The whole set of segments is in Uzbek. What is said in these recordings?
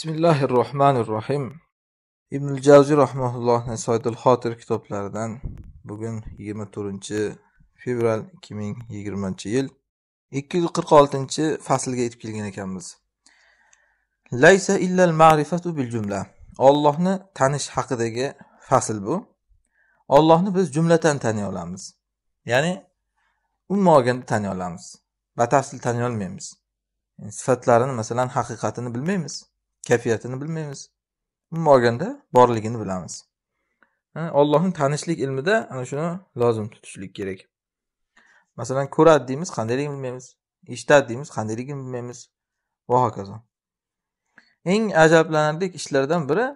Bismillahirrohmanirrohim. ibn Javziy rahmatullohning Soydul Xotir kitoblaridan bugun 24 fevral 2020-yil 246 faslga yetib kelgan ekanmiz. Laysa illal ma'rifatu bil jumla. Allohni tanish haqidagi fasl bu. Allohni biz jumlatan taniy olamiz. Ya'ni umuman olganda taniy olamiz. Batafsil taniy olmaymiz. Yani, sifatlarini masalan haqiqatini bilmaymiz. kayfiyatini bilmaymiz umuman olganda borligini bilamiz ollohni tanishlik ilmida ana shuni lozim tutishlik kerak masalan ko'radi deymiz qandayligini bilmaymiz eshitadi deymiz qandayligini bilmaymiz va hokazo eng ajablanarli ishlardan biri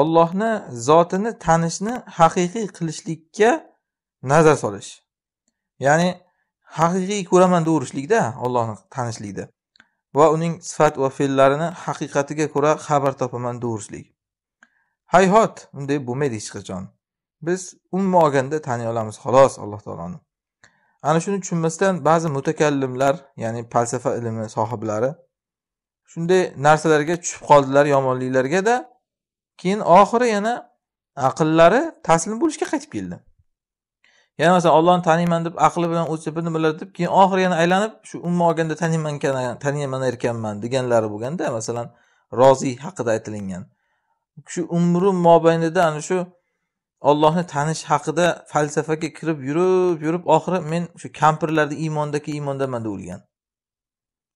ollohni zotini tanishni haqiqiy qilishlikka nazar solish ya'ni haqiqiy ko'raman deverishlikda ollohni tanishlikda va uning sifat va fe'llarini haqiqatiga ko'ra xabar topaman durustlik hayhot unday bo'lmaydi hech qachon biz umuman olganda taniy olamiz xolos alloh taoloni ana shuni tushunmasdan ba'zi mutakallimlar ya'ni falsafa ilmi sohiblari shunday narsalarga tushib qoldilar yomonliklargada keyin oxiri yana aqllari taslim bo'lishga qaytib keldi yana masalan ollohni taniyman deb aqli bilan o'lchab bir nimalar deb keyin oxiri yana aylanib shu umuman olganda taniyman taniyman erkanman deganlari bo'lganda masalan roziy haqida aytilingan shu umri mobaynida ana shu ollohni tanish haqida falsafaga kirib yurib yurib oxiri men shu kampirlarni iymondaki iymondaman deb o'lgan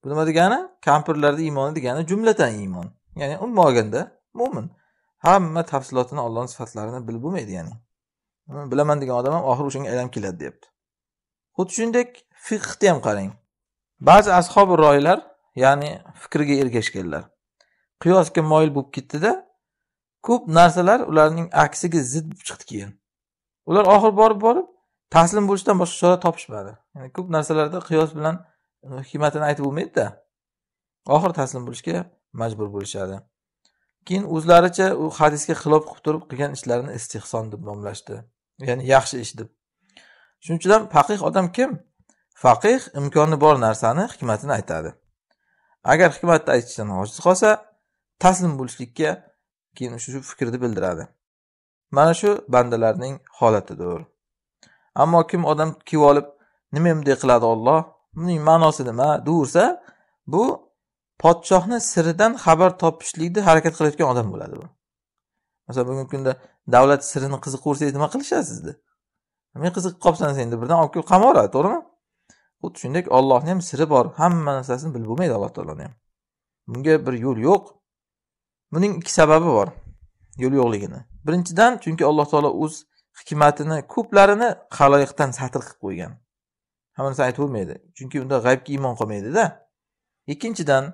bu nima degani kampirlarni iymoni degani jumlatan iymon ya'ni umuman olganda mo'min hamma tafsilotini ollohni sifatlarini bilib bo'lmaydi ya'ni Hm, bilaman degan odam ham oxiri o'shanga aylanib keladi deyapti xuddi shuningdek fiqni ham qarang ba'zi ashobi roylar ya'ni fikrga ergashganlar qiyosga moyil bo'lib ketdida ko'p narsalar ularning aksiga zid bo'lib chiqdi keyin ular oxiri borib borib taslim bo'lishdan boshqa chora topishmadi ya'ni ko'p narsalarda qiyos bilan hikmatini aytib bo'lmaydida oxiri taslim bo'lishga majbur bo'lishadi keyin o'zlaricha u hadisga xilof qilib turib qilgan ishlarini istehson deb nomlashdi ya'ni yaxshi ish deb shuning uchun ham faqih odam kim faqih imkoni bor narsani hikmatini aytadi agar hikmatni aytishdan ojiz qolsa taslim bo'lishlikka keyin shu fikrni bildiradi mana shu bandalarning holatidir ammo kim odam kelib olib nima bunday qiladi olloh buning ma'nosi nima deyaversa bu podshohni siridan xabar topishlikni harakat qilayotgan odam bo'ladi bu masalan bugungi kunda davlat sirini ko'rsangiz nima qilishadi sizni men qiziqib qolibsan senda birdan olib kelib qamab yuboradi to'g'rimi xuddi shuningdek ollohni ham siri bor hamma narsasini bilib bo'lmaydi alloh taoloni ham bunga bir yo'l yo'q buning ikki sababi bor yo'l yo'qligini birinchidan chunki alloh taolo o'z hikmatini ko'plarini haloyiqdan satr qilib qo'ygan hamma narsa aytib bo'lmaydi chunki unda g'aybga iymon qolmaydida ikkinchidan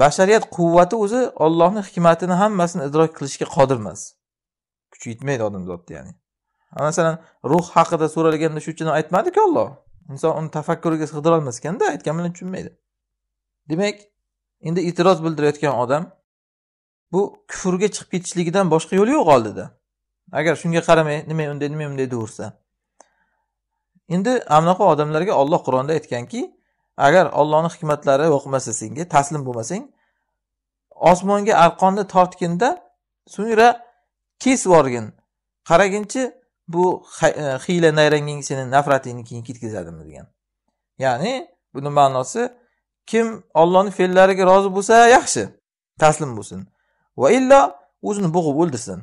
bashariyat quvvati o'zi ollohni hikmatini hammasini idrok qilishga qodir emas kuchi yetmaydi odamzodni ya'ni masalan ruh haqida so'ralganda shuning uchun aytmadiku olloh inson uni tafakkuriga sig'dirolmas ekanda aytgan bilan tushunmaydi demak endi e'tiroz bildirayotgan odam bu kufrga chiqib ketishligidan boshqa yo'l yo'q oldida agar shunga qaramay nima unday nima bunday deyaversa endi anaqa odamlarga olloh qur'onda aytganki agar ollohni hikmatlari o'qimasa senga taslim bo'lmasang osmonga arqonni tortginda so'ngra kesib yuborgin qaraginchi bu hiyla e, nayranging seni nafratingni keyin ketkazadimi degan ya'ni buni ma'nosi kim ollohni fe'llariga rozi bo'lsa yaxshi taslim bo'lsin va illo o'zini bo'g'ib o'ldirsin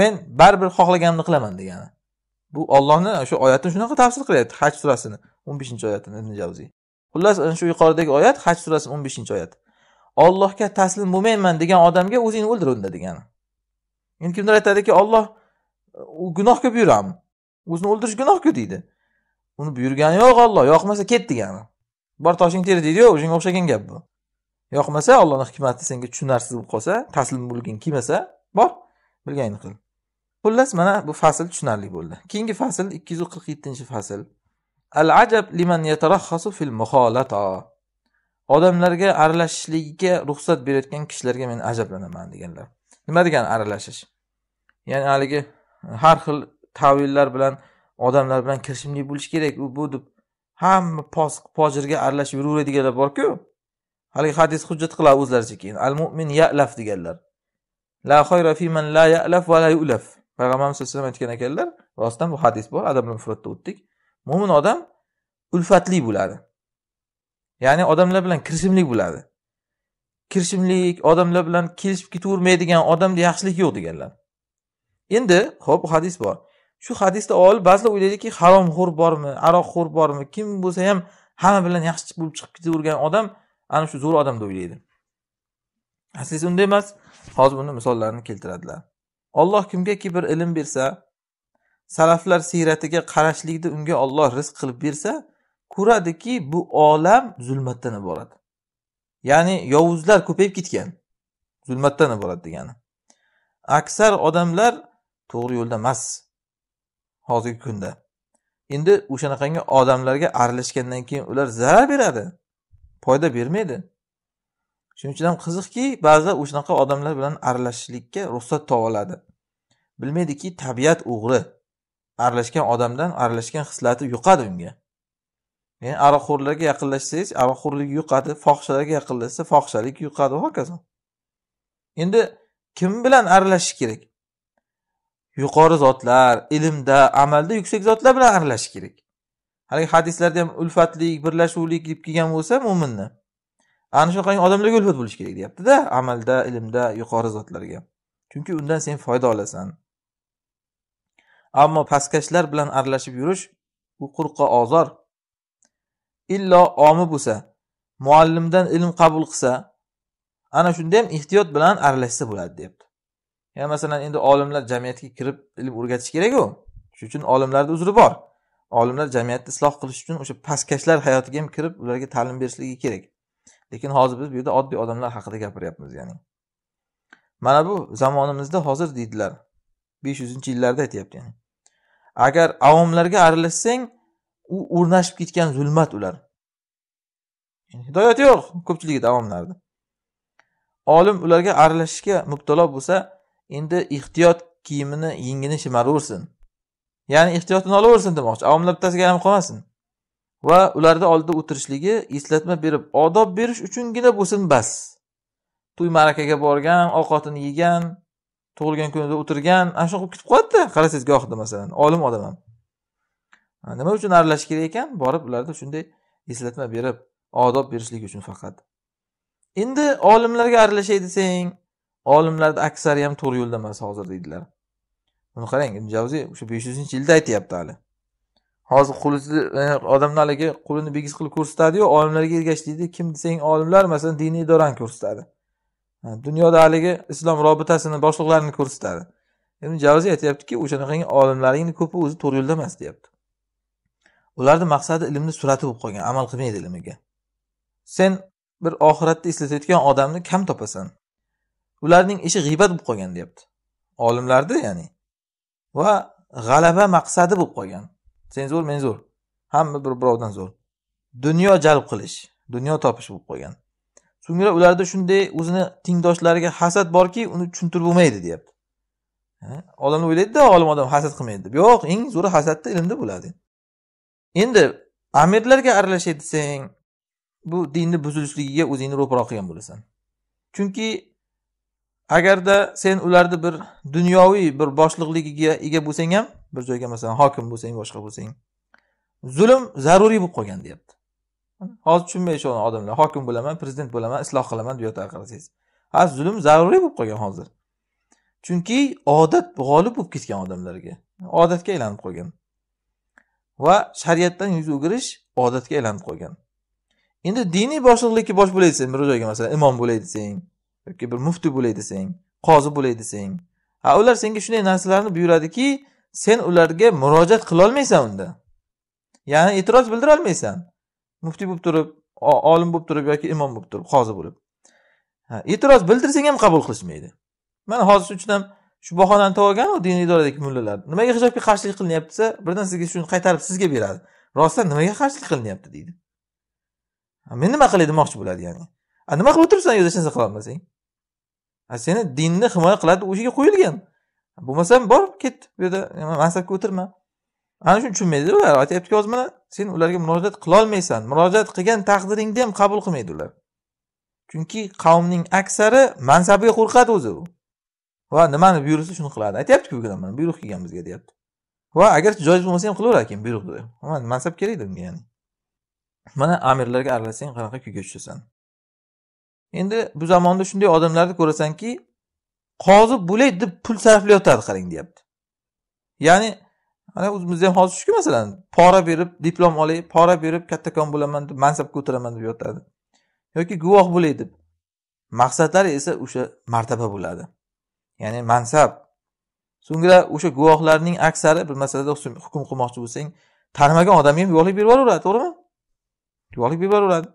men baribir xohlaganimni qilaman degani bu ollohni shu oyatni shunaqa tafsir qilyapti haj surasini o'n beshinchi oyatini ibn javziy xullas shu yuqoridagi oyat haj surasi o'n beshinchi oyat ollohga taslim bo'lmayman degan odamga o'zingni o'ldir unda degani endi kimdir aytadiki olloh u gunohga buyuram o'zini o'ldirish gunohku deydi uni buyurgani yo'q olloh yoqmasa ket degani bor toshing deydi deydiyu o'shanga o'xshagan gap bu yoqmasa ollohni hikmati senga tushunarsiz bo'lib qolsa taslim bo'lging kelmasa bor bilganingni qil xullas mana bu fasl tushunarli bo'ldi keyingi fasl ikki yuz qirq yettinchi fasl al ajab liman yatarahhasu fil muholata odamlarga aralashishlikka ruxsat berayotgan kishilarga men ajablanaman deganlar nima degani aralashish ya'ni haligi har xil tavillar bilan odamlar bilan kirishimli bo'lish kerak u bu deb hamma posiq pojirga aralashib yuraveradiganlar borku haligi hadis hujjat qiladi o'zlaricha keyin al mo'min yalaf deganlar la xayra fi man la yalaf va la yulaf payg'ambarimiz sallallohu alayhi vasallam aytgan ekanlar rostdan bu hadis bor adabul mufratda o'tdik mo'min odam ulfatli bo'ladi ya'ni odamlar bilan kirishimli bo'ladi kirishimlik odamlar bilan kelishib ketavermaydigan odamda yaxshilik yo'q deganlar endi ho'p hadis bor shu hadisda olib ba'zilar o'ylaydiki haromxo'r bormi aroqxo'r bormi kim bo'lsa ham hamma bilan yaxshi bo'lib chiqib ketavergan odam ana shu zo'r odam deb o'ylaydi aslisi unday emas hozir buni misollarini keltiradilar olloh kimgaki bir ilm bersa salaflar siyratiga qarashlikda unga Alloh rizq qilib bersa, ko'radiki, bu olam zulmatdan iborat. Ya'ni yovuzlar ko'payib ketgan. Zulmatdan iborat degani. Aksar odamlar to'g'ri yo'lda emas hozirgi kunda. Endi o'shanaqangi odamlarga aralashgandan keyin ular zarar beradi, foyda bermaydi. Shuning uchun ham qiziqki, ba'zida o'shanaqa odamlar bilan aralashishlikka ruxsat topa oladi. Bilmaydiki, tabiat o'g'ri. aralashgan odamdan aralashgan hislati yuqadi unga ya'ni e, aroqxo'rlarga yaqinlashsangiz aroqxo'rlik yuqadi fohishalarga yaqinlashsa fohishalik yuqadi va hokazo endi kim bilan aralashish kerak yuqori zotlar ilmda amalda yuksak zotlar bilan aralashish kerak haligi hadislarda ham ulfatlik birlashuvlik deb kelgan bo'lsa mo'minni ana shunaqangi odamlarga ulfat bo'lish kerak deyaptida amalda ilmda yuqori zotlarga chunki undan sen foyda olasan ammo pastkashlar bilan aralashib yurish u quruqqa ozor illo omi bo'lsa muallimdan ilm qabul qilsa ana shunda ham ehtiyot bilan aralashsa bo'ladi deyapti ya'ni masalan endi olimlar jamiyatga kirib ilm o'rgatish kerak-ku. shuning uchun olimlarni uzri bor olimlar jamiyatni isloh qilish uchun o'sha pastkashlar hayotiga ham kirib ularga ta'lim berishligi kerak lekin hozir biz bu yerda oddiy odamlar haqida gapiryapmiz ya'ni mana bu zamonimizda hozir deydilar besh yuzinchi yillarda aytyapti ya'ni agar avomlarga aralashsang u o'rnashib ketgan zulmat ular hidoyat yo'q ko'pchiligi davomlarda olim ularga aralashishga mubtalo bo'lsa endi ehtiyot kiyimini yengini shimaraversin ya'ni ehtiyotini olaversin demoqchi avomlar bittasiga ham qolmasin va ularni oldida o'tirishligi eslatma berib odob berish uchungina bo'lsin bas to'y ma'rakaga borgan ovqatini yegan tug'ilgan kunida o'tirgan ana shunaqa bo'lib ketib qoladida qarasangiz gohida masalan olim odam ham nima uchun aralashish kerak ekan borib ularda shunday eslatma berib odob berishlik uchun faqat endi olimlarga aralashay desang olimlarni aksari ham to'g'ri yo'lda emas hozir deydilar buni qarang javziy o'sha besh yuzinchi yilda aytyapti hali hozir qo'lini e, odamni haligi qo'lini bigiz qilib ko'rsatadiyu olimlarga ergash deydi kim desang olimlar masalan diniy idorani ko'rsatadi dunyoda haligi islom robitasini boshliqlarini ko'rsatadi endi javziy aytyaptiki o'shanaqangi olimlaringni ko'pi o'zi to'g'ri yo'lda emas deyapti ularni maqsadi ilmni surati bo'lib qolgan amal qilmaydi ilmiga sen bir oxiratni eslatayotgan odamni kam topasan ularning ishi g'iybat bo'lib qolgan deyapti olimlarni ya'ni va g'alaba maqsadi bo'lib qolgan sen zo'r men zo'r hamma bir birovdan zo'r dunyo jalb qilish dunyo topish bo'lib qolgan so'ngra ularda shunday o'zini tengdoshlariga hasad borki uni tushuntirib bo'lmaydi deyapti odamlar o'ylaydida olim odam hasad qilmaydi deb yo'q eng zo'ri hasadda ilmda bo'ladi endi amirlarga aralashay desang bu dinni buzilishligiga o'zingni ro'paro qilgan bo'lasan chunki agarda sen ularni bir dunyoviy bir boshliqligiga ega bo'lsang ham bir joyga masalan hokim bo'lsang boshqa bo'lsang zulm zaruriy bo'lib qolgan deyapti hozir tushunmaydi uni odamlar hokim bo'laman prezident bo'laman isloh qilaman deyotadi qarasangiz ha zulm zaruriy bo'lib qolgan hozir chunki odat g'olib bo'lib ketgan odamlarga odatga aylanib qolgan va shariatdan yuz o'girish odatga aylanib qolgan endi diniy boshliqlikka bosh bo'lay desang bir joyga masalan imom bo'lay desang yoki bir muftiy bo'lay desang qozi bo'lay desang ha ular senga shunday narsalarni buyuradiki sen ularga murojaat qilolmaysan unda ya'ni e'tiroz bildira olmaysan muftiy bo'lib turib olim bo'lib turib yoki imom bo'lib turib qozi bo'lib e'tiroz bildirsang ham qabul qilishmaydi mana hozir shuning uchun ham shu bahonani topib olgan diniy idoradagi mullalar nimaga hijobga qarshilik qilinyapti desa birdan sizga shuni qaytarib sizga beradi rostdan nimaga qarshilik qilinyapti deydi men nima qilay demoqchi bo'ladi ya'ni a nima qilib o'tiribsan u yerda hech narsa qilolmasang seni dinni himoya qiladi o'shaga qo'yilgan bo'lmasam bor ket bu yerda mansabga o'tirma ana shuni tushunmaydi ular aytyaptiki mana sen ularga murojaat qilolmaysan murojaat qilgan taqdiringni ham qabul qilmaydi ular chunki qavmning aksari mansabiga qo'rqadi o'zi u va nimani buyursa shuni qiladi aytyaptiku bugun mana buyruq kelgan bizga deyapti va agar joiz bo'lmasa ham qilaverar ekan buyruqni mansab kerakda unga ya'ni mana amirlarga aralashsang qanaqa kuyga tushasan endi bu zamonda shunday odamlarni ko'rasanki qozi bo'lay deb pul sarflayotadi qarang deyapti ya'ni mana o'zimizda ham hozir shuku masalan pora berib diplom olay pora berib kattakon bo'laman deb mansabga o'tiraman deb yotadi yoki guvoh bo'lay deb maqsadlari esa o'sha martaba bo'ladi ya'ni mansab so'ngra o'sha guvohlarning aksari bir masalada hukm qilmoqchi bo'lsang tanimagan odamga ham guvohlik berib yuboraveradi to'g'rimi guvohlik berib yuboraveradi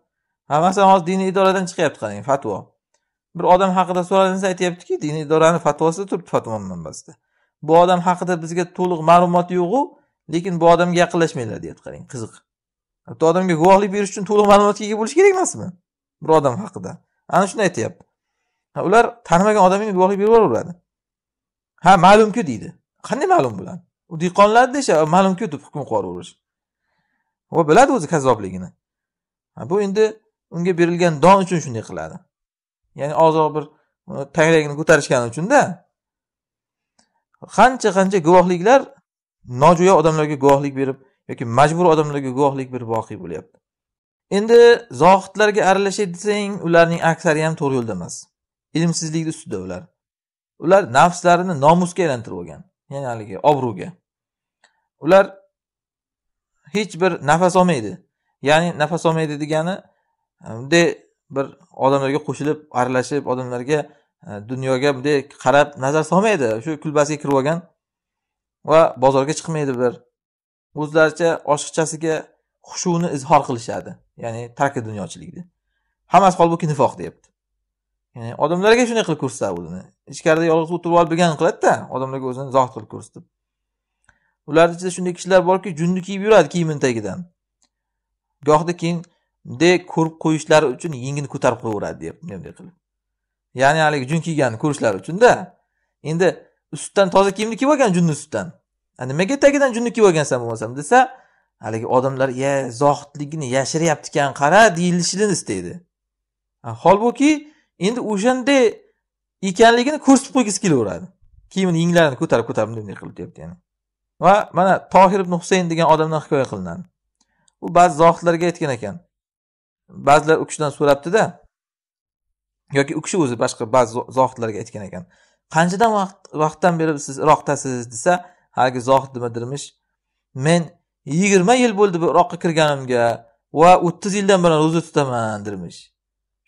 ha masalan hozir diniy idoradan chiqyapti qarang fatvo bir odam haqida so'ralinsa aytyaptiki diniy idorani fatvosida turibdi fatvo manbasida bu odam haqida bizga to'liq ma'lumot yo'qu lekin bu odamga yaqinlashmanglar deyapti qarang qiziq bitta odamga guvohlik berish uchun to'liq ma'lumotga ega bo'lish kerak emasmi bir odam haqida ana shuni aytyapti ular tanimagan odamga guvohlik berib yuboraveradi ha ma'lumku deydi qanday ma'lum bo'ladi u dehqonlarni desha ma'lumku deb hukm qilib va biladi o'zi kazzobligini bu endi unga berilgan don uchun shunday qiladi ya'ni ozroq bir tanglagini ko'tarishgani uchunda qancha qancha guvohliklar nojo'ya odamlarga guvohlik berib yoki majbur odamlarga guvohlik berib voqe bo'lyapti endi zohidlarga aralashay desang ularning aksari ham to'g'ri yo'lda emas ilmsizlikni ustida ular ular nafslarini nomusga aylantirib olgan ya'ni haligi obro'ga ular hech bir nafas olmaydi ya'ni nafas olmaydi degani e, bunday bir odamlarga qo'shilib aralashib odamlarga Э, dunyoga bunday qarab nazar solmaydi shu kulbasiga kirib olgan va bozorga chiqmaydi bir o'zlaricha oshiqchasiga xushuvni izhor qilishadi ya'ni tarki dunyochilikni hammasi holbuki nifoq deyapti ya'ni odamlarga shunday qilib ko'rsatadi o'zini ichkarida yolg'iz o'tirib olib bilgan qiladida odamlarga o'zini zohid qilib ko'rsatib ularni ichida shunday kishilar borki junni kiyib yuradi kiyimini tagidan gohida keyin bunday ko'rib qo'yishlari uchun yengini ko'tarib qo'yaveradi deyapti bunday qilib ya'ni haligi jun kiygan ko'rishlari uchunda endi ustidan toza kiyimni kiyib olgan junni ustidan nimaga tagidan junni kiyib olgansan bo'lmasam desa haligi odamlar ya zohidligini yashiryapti ekan qara deyilishini istaydi holbuki endi o'shanday ekanligini ko'rsatib qo'ygisi kelaveradi kiyimini yenglarini ko'tarib ko'tarib bunday qilib deyapti yani va mana tohir ibn husayn degan odamdan hikoya qilinadi u ba'zi zohidlarga aytgan ekan ba'zilar u kishidan so'rabdida yoki u kishi o'zi boshqa ba'zi zohidlarga aytgan ekan qanchadan vaqt vaqtdan beri siz iroqdasiz desa haligi zohid nima dermish men yigirma yil bo'ldi bu iroqqa kirganimga va o'ttiz yildan beri ro'za tutaman dermish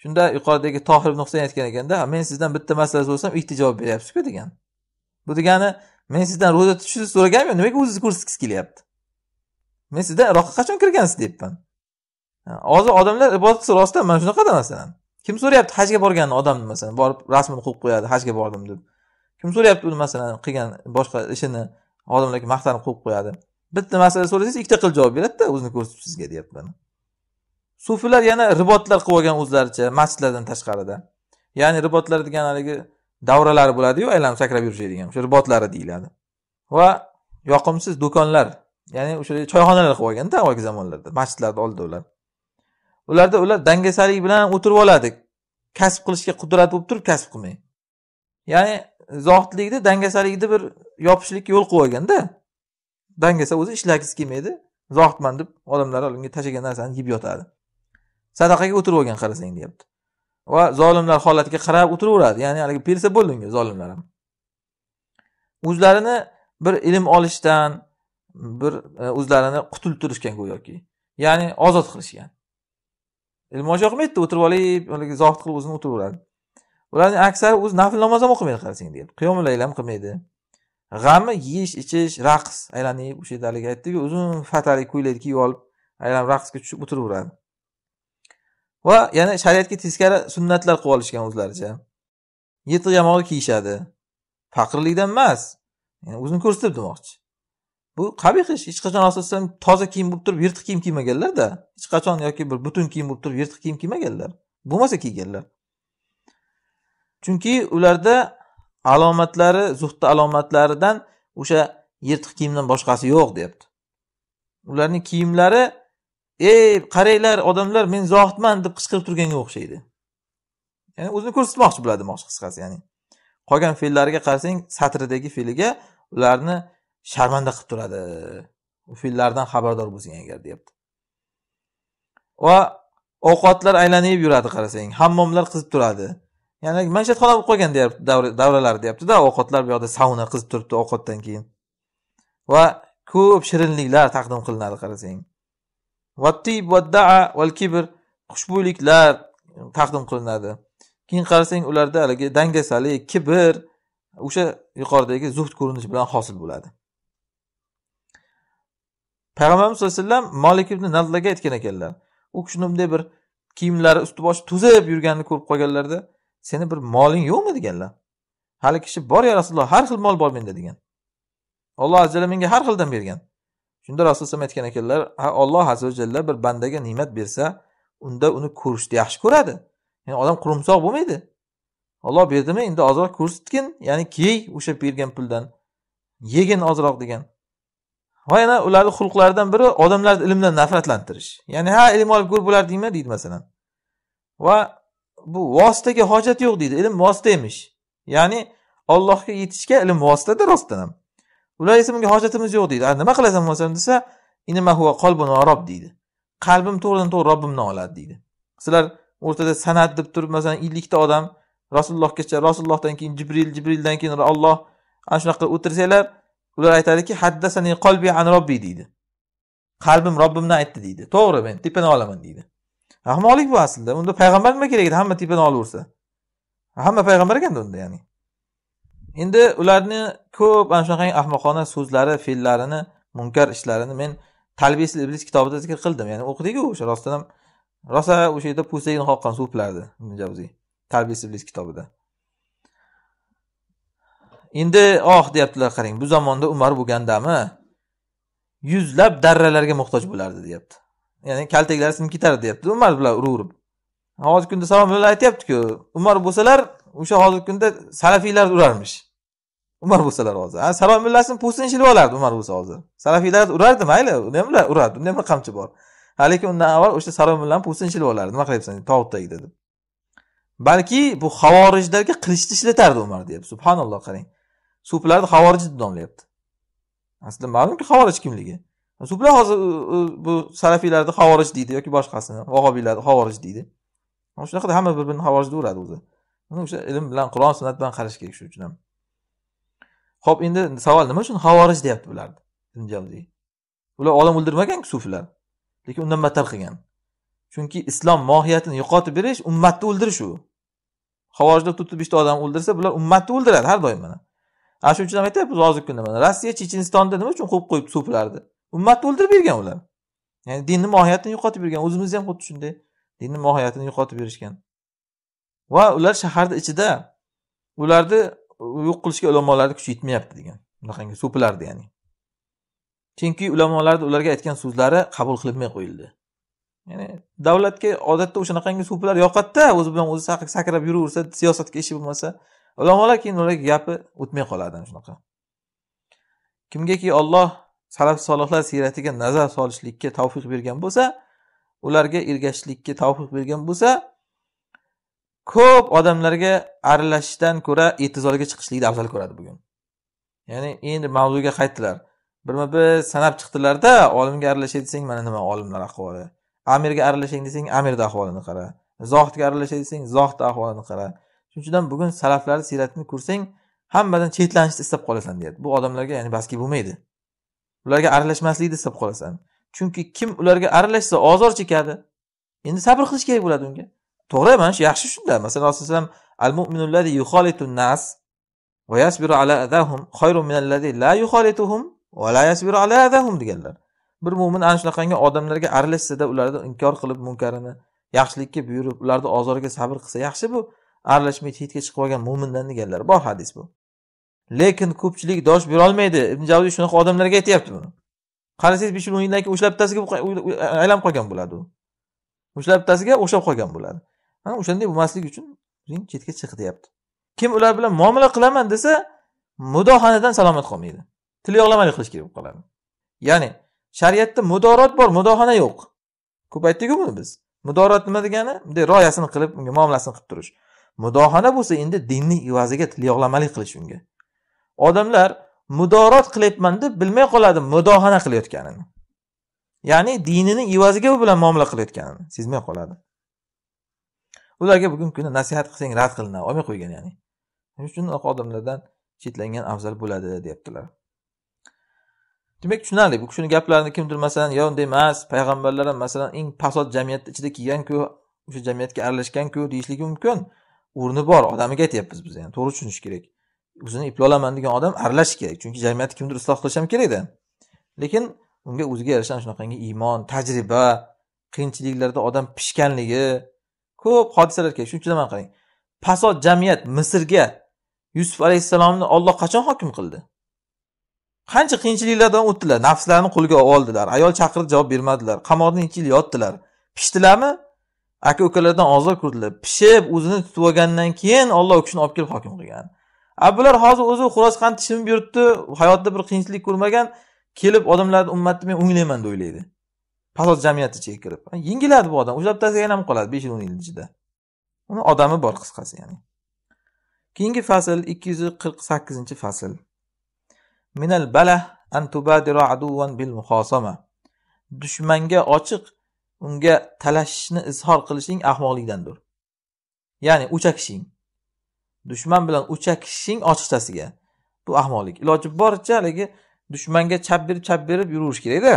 shunda yuqoridagi tohir ibn husayn aytgan ekanda men sizdan bitta masala so'rasam ikkita javob beryapsizku degan bu degani men sizdan ro'za tutishingizni yo'q nimaga o'zingizni ko'rsatgisi kelyapti men sizdan iroqqa qachon kirgansiz deyapman hozir odamlar ibodat rostdan mana shunaqada masalan kim so'rayapti hajga borgan odamni masalan borib rasmini qo'yib qo'yadi hajga bordim deb kim so'rayapti uni masalan qilgan boshqa ishini odamlar maqtanib qo'yib qo'yadi bitta masala so'rasangiz ikkita qilib javob beradida o'zini ko'rsatib sizga mana sufilar yana ribotlar qilib olgan o'zlaricha masjidlardan tashqarida ya'ni ribotlar degan haligi davralari bo'ladiyu aylanib sakrab yurishadigan o'sha ribotlari deyiladi va yoqimsiz do'konlar ya'ni o'sha choyxonalar qilib olganda avvalgi zamonlarda masjidlarni oldida ular ularda ular dangasalik bilan o'tirib oladi kasb qilishga qudrat bo'lib turib kasb qilmay ya'ni zohidlikni dangasalikni bir yopishlikka yo'l qo'yib olganda dangasa o'zi ishlagisi kelmaydi zohidman deb odamlar unga tashlagan narsani yeb yotadi sadaqaga o'tirib olgan qarasang deyapti va zolimlar holatiga qarab o'tiraveradi ya'ni haligi bersa bo'ldi unga zolimlar ham o'zlarini bir ilm olishdan bir e, o'zlarini qutultirishgan go'yoki ya'ni ozod qilishgan ilmoji yoqmaydida o'tirib olib zohid qilib o'zini o'tiraveradi ularning aksari o'zi nafl namoz ham o'qimaydi qarasang deyapti qiyomul ham qilmaydi g'ami yeyish ichish raqs aylanib o'sha yerda haligi aytdiku uzun fatali ko'ylak kiyib olib aylanib raqsga tushib o'tiraveradi va yana shariatga teskari sunnatlar qilib olishgan o'zlaricha yetiq yamog'i kiyishadi faqirlikdan emas o'zini ko'rsatib demoqchi bu qabih ish hech qachon asosan toza kiyim bo'lib turib yirtiq kiyim kiymaganlarda hech qachon yoki bir butun kiyim bo'lib turib yirtiq kiyim kiymaganlar bo'lmasa kiyganlar chunki ularda alomatlari zuhdni alomatlaridan o'sha yirtiq kiyimdan boshqasi yo'q deyapti ularning kiyimlari ey qaranglar odamlar men zohidman deb qichqirib turganga o'xshaydi ya'ni o'zini ko'rsatmoqchi bo'ladi demoqchi qisqasi ya'ni qolgan fe'llariga qarasang satridagi fe'liga ularni sharmanda qilib turadi u fe'llardan xabardor bo'lsang agar deyapti va ovqatlar aylanib yuradi qarasang hammomlar qizib turadi ya'ni xona bo'lib qolgan deyapti davralar deyaptida ovqatlar bu yoqda sauna qizib turibdi ovqatdan keyin va ko'p shirinliklar taqdim qilinadi qarasang kibr xushbo'yliklar taqdim qilinadi keyin qarasang ularda haligi dangasalik kibr o'sha yuqoridagi zuhd ko'rinishi bilan hosil bo'ladi payg'ambarimiz sallallohu alayhi vasallam molik ibn nadlaga aytgan ekanlar u kishini bunday bir kiyimlari usti boshi tuzib yurganini ko'rib qolganlarda seni bir moling yo'qmi deganlar hali kishi bor ya rasululloh har xil mol bor menda degan alloh azza menga har xildan bergan shunda rasululloh alayhi aytgan ekanlar alloh azza jalla bir bandaga ne'mat bersa unda uni ko'rishni yaxshi ko'radi ya'ni odam qurumsoq bo'lmaydi olloh berdimi endi ozroq ko'rsatgin ya'ni kiy o'sha bergan puldan yegin ozroq degan va yana ularni xulqlaridan biri odamlarni ilmdan nafratlantirish ya'ni ha ilm olib ko'r bo'lar deyman deydi masalan va bu vositaga hojat yo'q deydi ilm vosita emish ya'ni ollohga yetishga ilm vositada rostdan ham ular esa bunga hojatimiz yo'q deydi nima qilasan bo'lsam desa rob deydi qalbim to'g'ridan to'g'ri robbimdan oladi deydi sizlar o'rtada san'at deb turib masalan ellikta odam rasulullohgacha rasulullohdan keyin jibril jibrildan keyin olloh ana shunaqa o'tirsanglar ular aytadiki haddasani qalbi an robbi deydi qalbim robbimdan aytdi deydi to'g'ri men tepani olaman deydi ahmoqlik bu aslida unda payg'ambar nima kerak edi hamma tepani olaversa hamma payg'ambar ekanda unda ya'ni endi ularni ko'p ana shunaqa ahmoqona so'zlari fe'llarini munkar ishlarini men talbiyasil iblis kitobida zikr qildim ya'ni o'qidiku o'sha rostdan ham rosa o'sha yerda po'stagini qoqqan so'pilardi ibn iblis kitobida endi oh deyaptilar qarang bu zamonda umar bo'lgandami yuzlab darralarga muhtoj bo'lardi deyapti ya'ni kaltaklari sinib ketardi deyapti umar bilan uraverib hozirgi kunda salomlar aytyaptiku umar bo'lsalar o'sha hozirgi kunda salafiylar urarmish umar bo'lsalar hozir a salom millasini po'stini shilib olardi umar bo'lsa hozir salafiylar urardi mayli uni ham urardi unda ham bir qamchi bor ha lekin undan avval o'sha salom millan po'stini shilib olardi nima qilyapsan tog'ut tagida deb balki bu havorijlarga qilichni ishlatardi umar deyapti subhanalloh qarang suplarni havorij deb nomlayapti aslida ma'lumki havorij kimligi suplar hozir bu sarafiylarni havorij deydi yoki boshqasini vahobiylarni havorij deydi shunaqa hamma bir birini havorij deyveradi o'zi o'sha ilm bilan qur'on sunnat bilan qarash kerak shuning uchun ham ho'p endi savol nima uchun havorij deyapti bularni ibn ular odam o'ldirmaganku suflar lekin undan battar qilgan chunki islom mohiyatini yo'qotib berish ummatni o'ldirish u havorijlar to'rtta beshta odam o'ldirsa bular ummatni o'ldiradi har doim mana ana shuning uchun ham aytyapmiz hozirgi kunda mana rossiya chechenistonda nima uchun qo'yib qo'yibdi so'plarni ummatni o'ldirib bergan ular ya'ni dinni mohiyatini yo'qotib bergan o'zimiz ham xuddi shunday dinni mohiyatini yo'qotib berishgan va ular shaharni ichida ularni yo'q qilishga ulamolarni kuchi yetmayapti degan bunaqangi so'pilarni ya'ni chunki ulamolarni ularga aytgan so'zlari qabul qilinmay qo'yildi ya'ni davlatga odatda o'shanaqangi so'pilar yoqadida o'zi bilan o'zi sakrab yuraversa siyosatga ishi bo'lmasa ulamolar keyin ularga gapi o'tmay qoladi shunaqa kimgaki olloh salaf solihlar siyratiga nazar solishlikka tavfiq bergan bo'lsa ularga ergashishlikka tavfiq bergan bo'lsa ko'p odamlarga aralashishdan ko'ra e'tizorga chiqishlikni afzal ko'radi bugun ya'ni endi mavzuga qaytdilar birma bir sanab chiqdilarda olimga aralashay desang mana nima olimlar ahvoli amirga aralashing desang amirni ahvolini qara zohidga aralashay desang zohidni ahvolini qara shuning uchun ham bugun salaflarni siyratini ko'rsang hammadan chetlanishni istab qolasan deyapti bu odamlarga ya'ni baski bo'lmaydi ularga aralashmaslikni istab qolasan chunki kim ularga aralashsa ozor chekadi endi sabr qilish kerak bo'ladi unga to'g'ri mana shu yaxshi shunda masalan rasululloh al yasbiru yasbiru deganlar bir mo'min ana shunaqangi odamlarga aralashsada ularni inkor qilib munkarini yaxshilikka buyurib ularni ozoriga sabr qilsa yaxshi bu aralashmaydi hidga chiqib olgan mo'mindan deganlar bor hadis bu lekin ko'pchilik dosh berolmaydi ibn javziy shunaqa odamlarga aytyapti buni qarasangiz besh yil o'n yildan keyin o'sha bittasiga aylanib qolgan bo'ladi u o'sha bittasiga o'xshab qolgan bo'ladi mana o'shanday bo'lmaslik uchun chetga chiq deyapti kim ular bilan muomala qilaman desa mudohanadan salomat qolmaydi til yo'qlamalik qilish kerak bo'lib qoladi ya'ni shariatda mudorat bor mudohana yo'q ko'p aytdikku buni biz mudorat nima degani bunday rioyasini qilib unga muomalasini qilib turish mudohana bo'lsa endi dinning evaziga tilyoqlamalik qilish unga odamlar mudorat qilyapman deb bilmay qoladi mudohana qilayotganini ya'ni dinini evaziga u bilan muomala qilayotganini sezmay qoladi ularga bugungi kunda nasihat qilsang rad qilinadi olmay qo'ygan ya'ni shuning uchun unaqa odamlardan chetlangan afzal bo'ladi deyaptilar demak tushunarli bu kishini gaplarini kimdir masalan yo unday emas payg'ambarlar ham masalan eng pasod jamiyatni ichida kelganku o'sha jamiyatga aralashganku deyishligi mumkin o'rni bor odamiga aytyapmiz biz ham to'g'ri tushunish kerak o'zini eplay olaman degan odam aralashishi kerak chunki jamiyatni kimdir isloh qilish ham kerakda lekin unga o'ziga yarasha shunaqangi iymon tajriba qiyinchiliklarda odam pishganligi ko'p hodisalar kerak shuning uchun mana qarang fasod jamiyat misrga yusuf alayhissalomni olloh qachon hokim qildi qancha qiyinchiliklardan o'tdilar nafslarini qo'lga oldilar ayol chaqirib javob bermadilar qamoqda necha yil yotdilar pishdilarmi aka ukalardan ozod qildilar pishib o'zini tutib olgandan keyin olloh u kishini olib kelib hokim qilgan a bular hozir o'zi xo'rozqand tishinib yuribdi hayotda bir qiyinchilik ko'rmagan kelib odamlarni ummatni men o'nglayman deb o'ylaydi pasod jamiyati ichiga kirib yengiladi bu odam o'sha tashlagan ham qoladi besh yil o'n yil ichida uni odami bor qisqasi ya'ni keyingi fasl ikki yuz qirq sakkizinchi fasl minal balah an tubadira aduvan bil muhosama dushmanga ochiq unga talashishni izhor qilishing ahmoqlikdandir ya'ni o'chakishing dushman bilan o'chakishing ochiqchasiga bu ahmoqlik iloji boricha haligi dushmanga chap berib chap berib yuraverish kerakda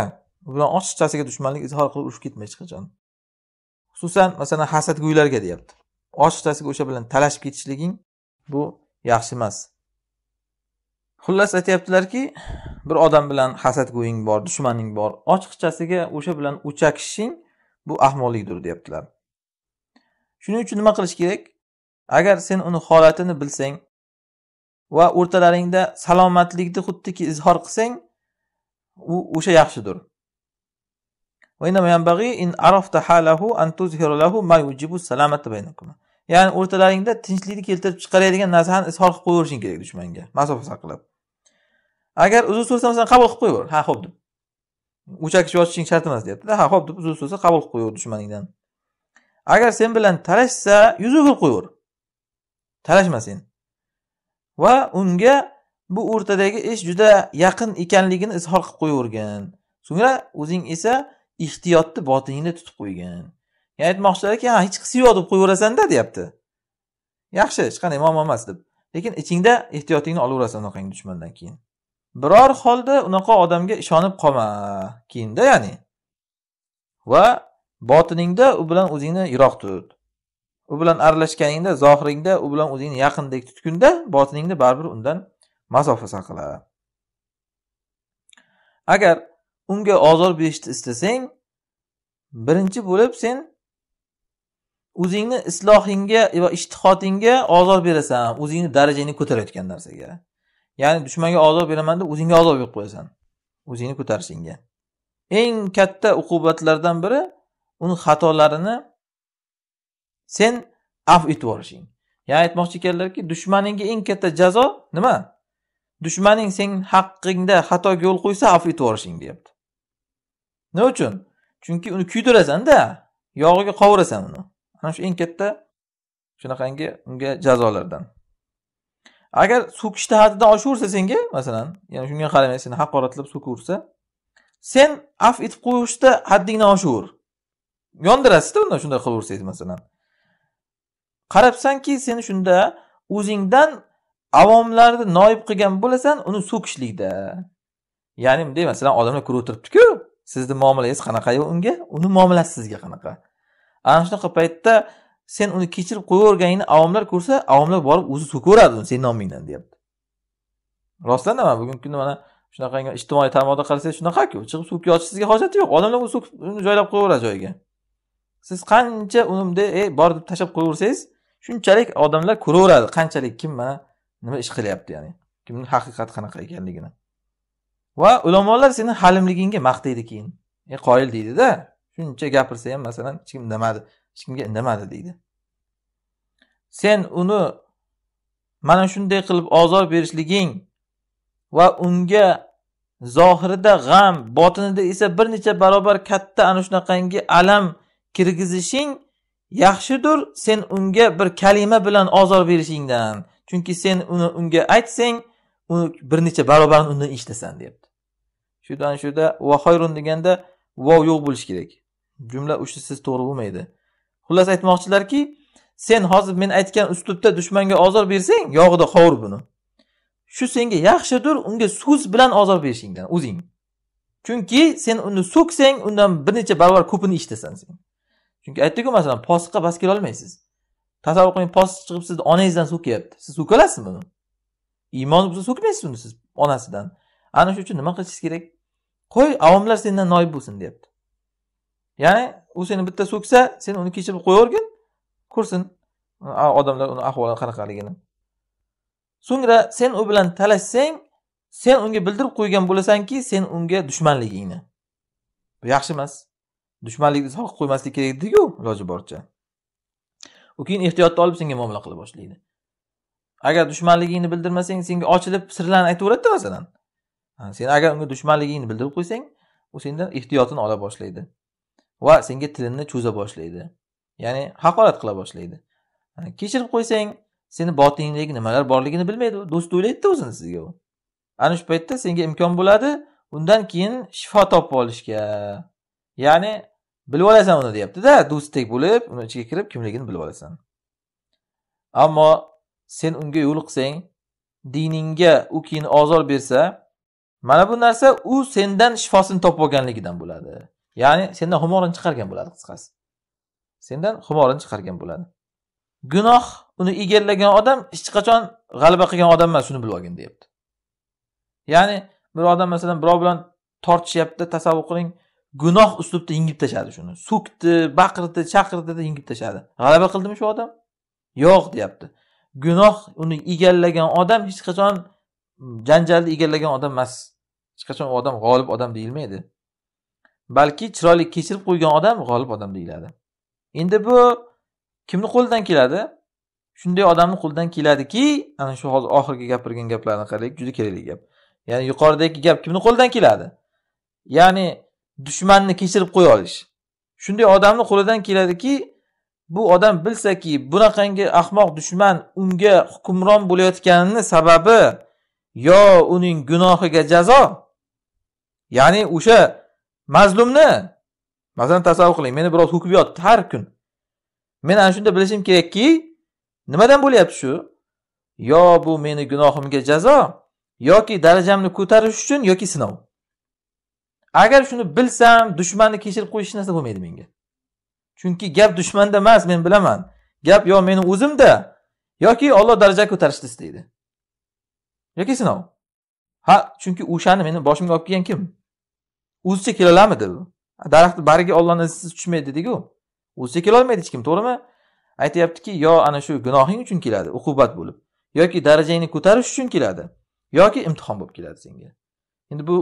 u bilan ochiqchasiga dushmanlik izhor qilib urushib ketma hech qachon xususan masalan hasadgo'ylarga deyapti ochiqchasiga o'sha bilan talashib ketishliging bu yaxshi emas xullas aytyaptilarki bir odam bilan hasadgo'ying bor dushmaning bor ochiqchasiga o'sha bilan o'chakishing bu ahmoqlikdir deyaptilar shuning uchun nima qilish kerak agar sen uni holatini bilsang va o'rtalaringda salomatlikni xuddiki izhor qilsang u o'sha yaxshidir ya'ni o'rtalaringda tinchlikni keltirib chiqaradigan narsani izhor qilib qo'yaverishing kerak dushmanga masofa saqlab agar uzr so'rasa qabul qilib qo'yaver ha ho'p deb o'sha kishi yozishing shart emas deyaptida ha ho'p deb uzr so'rasa qabul qilib qo'yaver dushmaningdan agar sen bilan talashsa yuz o'gir qo'yaver talashma sen va unga bu o'rtadagi ish juda yaqin ekanligini izhor qilib qo'yavergin so'ngra o'zing esa ehtiyotni botiningda tutib qo'ygin ya'ni aytmoqchilarki ha hech qisi yo'q deb qo'yaverasanda da deyapti yaxshi hech qanday muammo emas deb lekin ichingda ehtiyotingni olaverasan unaqangi dushmandan keyin biror holda unaqa odamga ishonib qolma keyinda ya'ni va botiningda u bilan o'zingni yiroq tut u bilan aralashganingda zohiringda u bilan o'zingni yaqindek tutgunda botiningni baribir undan masofa saqla agar unga ozor berishni istasang birinchi bo'lib sen o'zingni islohingga va ishtihotingga ozor berasan o'zingni darajangni ko'tarayotgan narsaga ya'ni dushmanga ozor beraman deb o'zingga ozor berib qo'yasan o'zingni ko'tarishingga eng katta uqubatlardan biri uni xatolarini sen af etib yuborishing ya'ni aytmoqchi ekanlarki dushmaningga eng katta jazo nima dushmaning sen haqqingda xatoga yo'l qo'ysa af etib yuborishing deyapti nima uchun chunki uni kuydirasanda yog'iga qovurasan uni ana shu eng katta shunaqangi unga jazolardan agar so'kish haddidan oshaversa senga masalan ya'ni shunga qaramay seni haqoratlab so'kaversa sen af etib qo'yishda haddingdan oshaver yondirasizda unda shunday qilaversangiz masalan qarabsanki sen shunda o'zingdan avomlarni noyib qilgan bo'lasan uni so'kishlikda ya'ni bunday masalan odamlar ko'rib o'tiribdiku sizni muomalangiz qanaqa unga uni muomalasi sizga qanaqa ana shunaqa paytda sen uni kechirib qo'yaverganingni avomlar ko'rsa avomlar borib o'zi so'kaveradi uni seni nomingdan deyapti mana bugungi kunda mana shunaqangi ijtimoiy tarmoqda qarasangiz shunaqaku chiqib so'kib sizga hojati yo'q odamlar uni so'kib uni joylab qo'yaveradi joyiga siz qancha uni ey bor deb tashlab qo'yaversangiz shunchalik odamlar ko'raveradi qanchalik kim mana nima ish qilyapti ya'ni kimni haqiqati qanaqa ekanligini va ulamolar seni halimligingga maqtaydi keyin e, qoyil deydida shuncha gapirsa ham masalan hech kim indamadi hech kimga indamadi deydi sen uni mana shunday qilib ozor berishliging va unga zohirida g'am botinida esa bir necha barobar katta ana shunaqangi alam kirgizishing yaxshidir sen unga bir kalima bilan ozor berishingdan chunki sen uni unga aytsang u bir necha barobarini undan eshitasan deyapti shu ana shuda vahoyrun deganda vov yo'q bo'lishi kerak jumla uchta siz to'g'ri bo'lmaydi xullas aytmoqchilarki sen hozir men aytgan uslubda dushmanga ozor bersang yog'ida hovur buni shu senga yaxshidir unga so'z bilan ozor berishingdan o'zing chunki sen uni so'ksang undan bir necha barobar ko'pini eshitasan sen chunki aytdiku masalan posiqqa bas kelolmaysiz tasavvur qiling posiq chiqib sizni onangizdan so'kyapti siz so'ka olasizmi uni iymon bo'lsa so'kmaysiz uni siz onasidan ana shuning uchun nima qilishingiz kerak qo'y avomlar sendan noyib bo'lsin deyapti ya'ni u seni bitta so'ksa sen uni kechirib qo'yavergin ko'rsin odamlar uni ahvolini qanaqaligini so'ngra sen u bilan talashsang sen unga bildirib qo'ygan bo'lasanki sen unga dushmanligingni bu yaxshi emas dushmanlikni solib qo'ymaslik kerak ediku iloji boricha u keyin ehtiyotni olib senga muomala qila boshlaydi agar dushmanligingni bildirmasang senga ochilib sirlarni aytaveradida masalan sen agar unga dushmanligingni bildirib qo'ysang u sendan ehtiyotini ola boshlaydi va senga tilinni cho'za boshlaydi ya'ni haqorat qila boshlaydi kechirib qo'ysang seni botingdagi nimalar borligini bilmaydi do'st o'ylaydida o'zini sizga u ana shu paytda senga imkon bo'ladi undan keyin shifo topib olishga ya'ni bilib olasan uni deyaptida do'stdek bo'lib uni ichiga kirib kimligini bilib olasan ammo sen unga yo'liqsang diningga u keyin ozor bersa mana bu narsa u sendan shifosini topib olganligidan bo'ladi ya'ni sendan xumorini chiqargan bo'ladi qisqasi sendan xumorini chiqargan bo'ladi gunoh uni egallagan odam hech qachon g'alaba qilgan odam emas shuni bilib olgin deyapti ya'ni bir odam masalan birov bilan tortishyapti tasavvur qiling gunoh uslubda yengib tashladi shuni so'kdi baqirdi chaqirdida yengib tashladi g'alaba qildimi shu odam yo'q deyapti gunoh uni egallagan odam hech qachon janjalni egallagan odam emas hech qachon u odam g'olib odam deyilmaydi balki chiroyli kechirib qo'ygan odam g'olib odam deyiladi endi bu kimni qo'lidan keladi shunday odamni qo'lidan keladiki ana shu hozir oxirgi gapirgan gaplarni qaraylik juda kerakli gap ya'ni yuqoridagi gap kimni qo'lidan keladi ya'ni dushmanni kechirib qo'ya olish shunday odamni qo'lidan keladiki bu odam bilsaki bunaqangi ahmoq dushman unga hukmron bo'layotganini sababi yo uning gunohiga jazo ya'ni o'sha mazlumni masalan tasavvur qiling meni birov hukib yotibdi har kun men ana shunda bilishim kerakki nimadan bo'lyapti shu yo bu meni gunohimga jazo yoki darajamni ko'tarish uchun yoki sinov agar shuni bilsam dushmanni kechirib qo'yish hech narsa bo'lmaydi menga chunki gap dushmanda emas men bilaman gap yo meni o'zimda yoki olloh daraja ko'tarishni istaydi yoki sinov ha chunki o'shani meni boshimga olib kelgan kim o'zicha kelolamidi u daraxtni bariga ollohni izisiz tushmaydi dediku o'zicha kelolmaydi hech kim to'g'rimi aytyaptiki yo ana shu gunohing uchun keladi uqubat bo'lib yoki darajangni ko'tarish uchun keladi yoki imtihon bo'lib keladi senga endi bu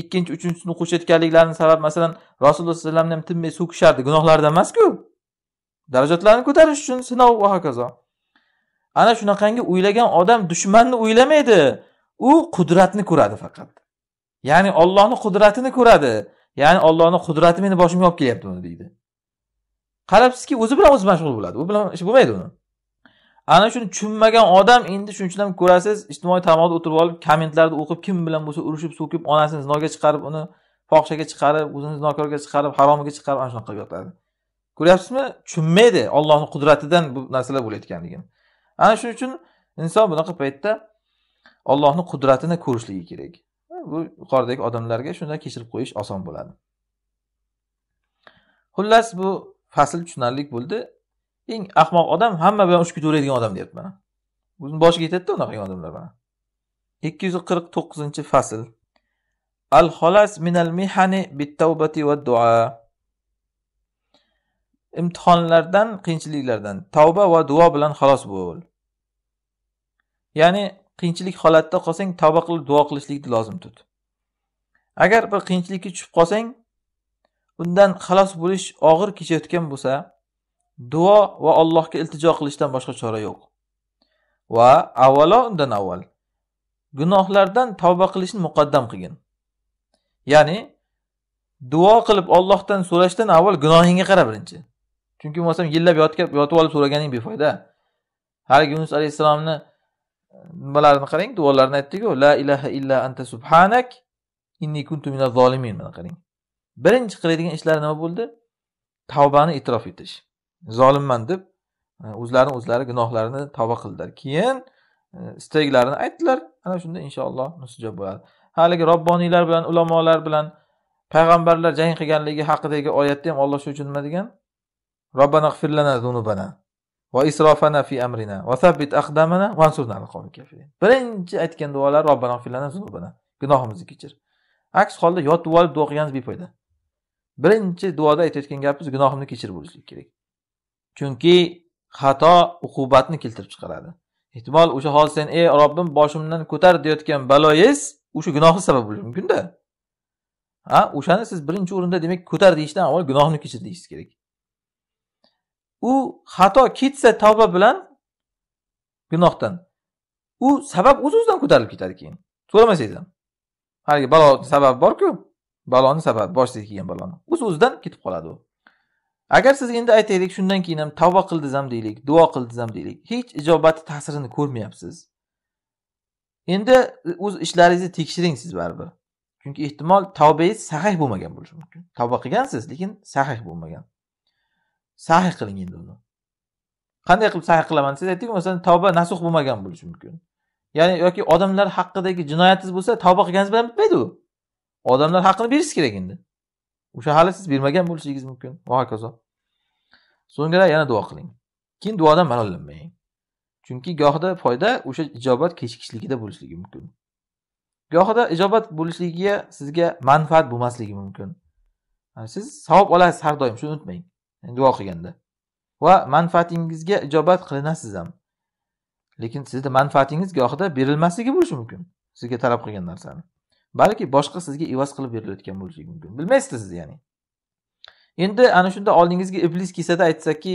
ikkinchi uchinchisini o'qishayotganliklarini sabab masalan rasululloh sallallohu alayhi vasallamni ham tinmay so'kishardi gunohlardan emasku darajatlarni ko'tarish uchun sinov va hokazo ana shunaqangi o'ylagan odam dushmanni o'ylamaydi u qudratni ko'radi faqat ya'ni ollohni qudratini ko'radi ya'ni ollohni qudrati meni boshimga olib kelyapti uni deydi qarabsizki o'zi bilan o'zi mashg'ul bo'ladi u bilan ish bo'lmaydi uni ana shuni tushunmagan odam endi shuning uchun ham ko'rasiz ijtimoiy tarmoqda o'tirib olib kommentlarni o'qib kim bilan bo'lsa urushib so'kib onasini zinoga chiqarib uni fohishaga chiqarib o'zini zinokorga chiqarib haromiga chiqarib ana shunaqa qilib yotadi ko'ryapsizmi tushunmaydi ollohni qudratidan bu narsalar bo'layotganligini ana shuning uchun inson bunaqa paytda ollohni qudratini ko'rishligi kerak bu yuqoridagi odamlarga shundan kechirib qo'yish oson bo'ladi xullas bu fasl tushunarli bo'ldi eng ahmoq odam hamma bilan urush ketaveradigan odam deyapti mana o'zini boshiga yetadida unaqa odamlar mana ikki yuz qirq to'qqizinchi fasl al xolas minal mihani bittavbati va duo imtihonlardan qiyinchiliklardan tavba va duo bilan xalos bo'l ya'ni qiyinchilik holatida qolsang tavba qilib duo qilishlikni lozim tut agar bir qiyinchilikka tushib qolsang undan xalos bo'lish og'ir kechayotgan bo'lsa duo va allohga iltijo qilishdan boshqa chora yo'q va avvalo undan avval gunohlardan tavba qilishni muqaddam qilgin ya'ni duo qilib ollohdan so'rashdan avval gunohingga qara birinchi chunki bo'lmasam yillab yotib olib so'raganing befoyda haligi yunus alayhissalomni nimalarni qarang duolarni aytdiku la ilaha illa anta subhanak inni kuntu minaz zolimin mana qarang birinchi qiladigan ishlari nima bo'ldi tavbani e'tirof etish zolimman deb e, o'zlarini o'zlari gunohlarini tavba qildilar keyin e, istaklarini aytdilar ana shunda inshaalloh musijob bo'ladi haligi robboniylar bilan ulamolar bilan payg'ambarlar jang qilganligi haqidagi oyatda ham olloh shu uchun nima degan robbana va isrofana fi amrina va sabbit aqdamana vansurna al qavmi birinchi aytgan duolar robbana filana zunubana gunohimizni kechir aks holda yotib olib duo qilganimiz befoyda birinchi duoda aytayotgan gapimiz gunohimni kechir bo'lishlik kerak chunki xato uqubatni keltirib chiqaradi ehtimol o'sha hozir sen ey robbim boshimdan ko'tar deyotgan baloyingiz o'sha gunohingiz sabab bo'lishi mumkinda a o'shani siz birinchi o'rinda demak ko'tar deyishdan avval gunohni kechir deyishingiz kerak u xato ketsa tavba bilan gunohdan u sabab o'z o'zidan ko'tarilib ketadi keyin so'ramasangiz ham haligi balo sababi borku baloni sababi boshingizga kelgan baloni o'z o'zidan ketib qoladi u agar siz endi aytaylik shundan keyin ham tavba qildiz ham deylik duo qildiz ham deylik hech ijobati ta'sirini ko'rmayapsiz endi o'z ishlaringizni tekshiring siz baribir chunki ehtimol tavbangiz sahih bo'lmagan bo'lishi mumkin tavba qilgansiz lekin sahih bo'lmagan sahih qiling endi uni qanday qilib sahih qilaman siz aytdingu masalan tavba nasuh bo'lmagan bo'lishi mumkin ya'ni yoki odamlar haqidagi jinoyatingiz bo'lsa tavba qilganingiz bilan bitmaydi u odamlar haqqini berishingiz kerak endi o'sha hali siz bermagan bo'lishingiz mumkin va hokazo so'ngra yana duo qiling keyin duodan malollanmang chunki gohida foyda o'sha ijobat kechikishligida bo'lishligi mumkin gohida ijobat bo'lishligiga sizga manfaat bo'lmasligi mumkin siz savob olasiz har doim shuni unutmang duo qilganda va manfaatingizga ijobat qilinasiz ham lekin sizni manfaatingiz gohida berilmasligi bo'lishi mumkin sizga talab qilgan narsani balki boshqa sizga evaz qilib berilayotgan bo'lishi mumkin bilmaysiz siz ya'ni endi ana shunda oldingizga iblis kelsada aytsaki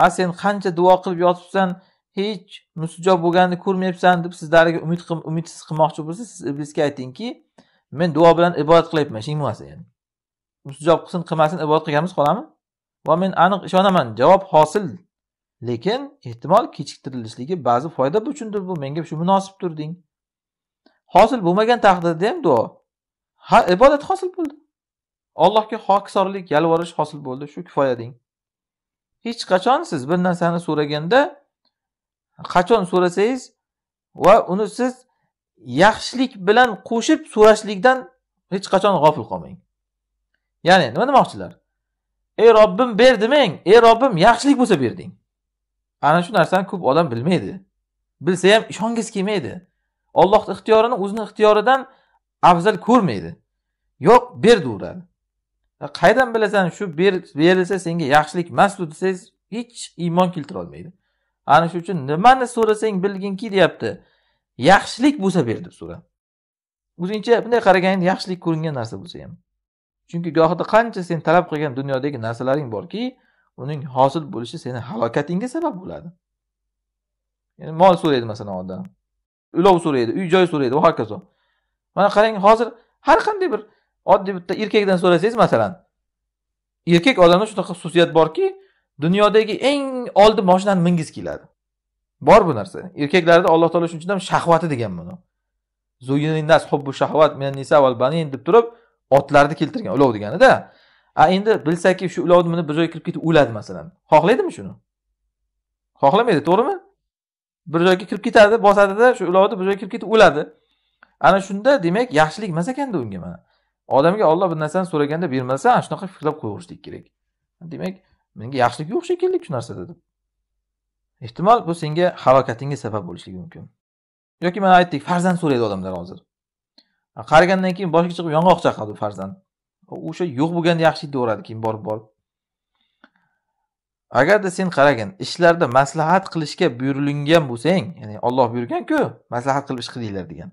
ha sen qancha duo qilib yotibsan hech musijob bo'lganini ko'rmayapsan deb sizlarga umid umidsiz qilmoqchi bo'lsa siz iblisga aytingki men duo bilan ibodat qilyapman ishing bo'lmasa ya'ni mustijob qilsin qilmasin ibodat qilganmiz qoladimi va men aniq ishonaman javob hosil lekin ehtimol kechiktirilishligi ba'zi foyda uchundir bu menga shu munosibdir deng hosil bo'lmagan taqdirda ham duo ha ibodat hosil bo'ldi allohga hokisorlik yalvorish hosil bo'ldi shu kifoya deng hech qachon siz bir narsani so'raganda qachon so'rasangiz va uni siz yaxshilik bilan qo'shib so'rashlikdan hech qachon g'ofil qolmang ya'ni nima demoqchilar ey robbim ber demang ey robbim yaxshilik bo'lsa berding ana shu narsani ko'p odam bilmaydi bilsa ham ishongisi kelmaydi ollohni ixtiyorini o'zini ixtiyoridan afzal ko'rmaydi yo'q ber deyveradi qaydan bilasan shu berilsa senga yaxshilik emasku desangiz hech iymon keltira olmaydi ana shu uchun nimani so'rasang bilginki deyapti yaxshilik bo'lsa ber deb so'ra o'zingcha bunday qaraganda yaxshilik ko'ringan narsa bo'lsa ham chunki gohida qancha sen talab qilgan dunyodagi narsalaring borki uning hosil bo'lishi seni halokatingga sabab bo'ladi ya'ni mol so'raydi masalan odam ulov so'raydi uy joy so'raydi va hokazo mana qarang hozir har qanday bir oddiy bitta erkakdan so'rasangiz masalan erkak odamda shunaqa xususiyat borki dunyodagi eng oldi mashinani mingisi keladi bor bu narsa erkaklarda alloh taolo shuning uchun ham shahvati degan buni nas hubbu shahvat nisa val banin deb turib otlarni keltirgan ulov deganida a endi bilsakki shu ulovni minib bir joyga kirib ketib o'ladi masalan xohlaydimi shuni xohlamaydi to'g'rimi bir joyga kirib ketadi bosadida shu ulovni bir joyga kirib ketib o'ladi ana shunda demak yaxshilik emas ekanda unga mana odamga olloh bir narsani so'raganda bermasa ana shunaqa fikrlab qo'yaverishlik kerak demak menga yaxshilik yo'q shekilli shu narsada deb ehtimol bu senga halokatingga sabab bo'lishligi mumkin yoki mana aytdik farzand so'raydi odamlar hozir qarigandan keyin boshiga chiqib yong'oq chaqadi u farzand o'sha yo'q bo'lganda yaxshi deyveradi keyin borib borib agarda sen qaragin ishlarda maslahat qilishga buyurilgan bo'lsang ya'ni olloh buyurganku maslahat qilib ish qilinglar degan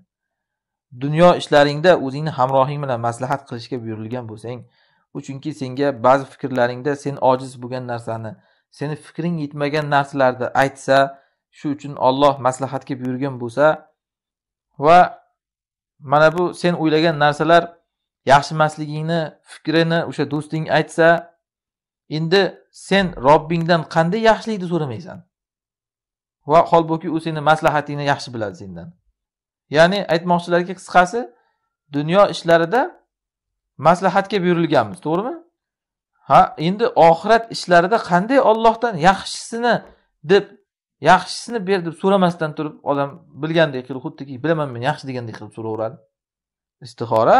dunyo ishlaringda o'zingni hamrohing bilan maslahat qilishga buyurilgan bo'lsang bu chunki senga ba'zi fikrlaringda sen ojiz bo'lgan narsani seni fikring yetmagan narsalarni aytsa shu uchun olloh maslahatga buyurgan bo'lsa va mana bu sen o'ylagan narsalar yaxshi emasligingni fikrini o'sha do'sting aytsa endi sen robbingdan qanday yaxshilikni so'ramaysan va holbuki u seni maslahatingni yaxshi biladi sendan ya'ni aytmoqchilarki qisqasi dunyo ishlarida maslahatga buyurilganmiz to'g'rimi ha endi oxirat ishlarida qanday ollohdan yaxshisini deb yaxshisini ber deb so'ramasdan turib odam bilgandek qilib xuddiki bilaman men yaxshi degandek qilib so'raveradi istihora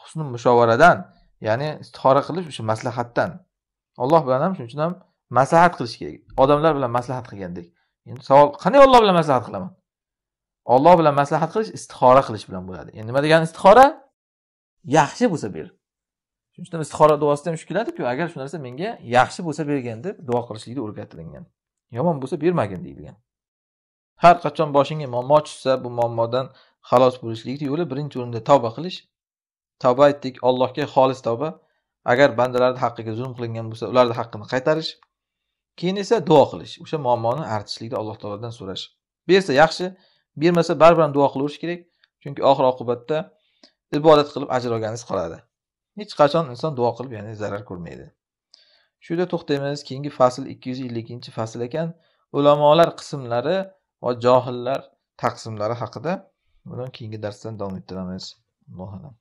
husni mushovaradan ya'ni istihora qilish o'sha maslahatdan olloh bilan ham shuning uchun ham maslahat qilish kerak odamlar bilan maslahat qilgandek endi savol qanday olloh bilan maslahat qilaman olloh bilan maslahat qilish istihora qilish bilan bo'ladi endi nima degani istihora yaxshi bo'lsa ber shuning uchun istihora duosida ham shu keladiku agar shu narsa menga yaxshi bo'lsa bergin deb duo qilishlikni o'rgatilgan yomon bo'lsa bermagin deyilgan har qachon boshingga muammo tushsa bu muammodan xalos bo'lishlikni yo'li birinchi o'rinda tavba qilish tavba aytdik allohga xolis tavba agar bandalarni haqqiga zulm qilingan bo'lsa ularni haqqini qaytarish keyin esa duo qilish o'sha muammoni artishlikni alloh taolodan so'rash bersa yaxshi bermasa baribir duo qilaverish kerak chunki oxir oqibatda ibodat qilib ajr olganingiz qoladi hech qachon inson duo qilib ya'ni zarar ko'rmaydi shu yerda to'xtaymiz keyingi fasl ikki yuz elliginchi fasl ekan ulamolar qismlari va johillar taqsimlari haqida bundan keyingi darsdan davom ettiramiz allohu alam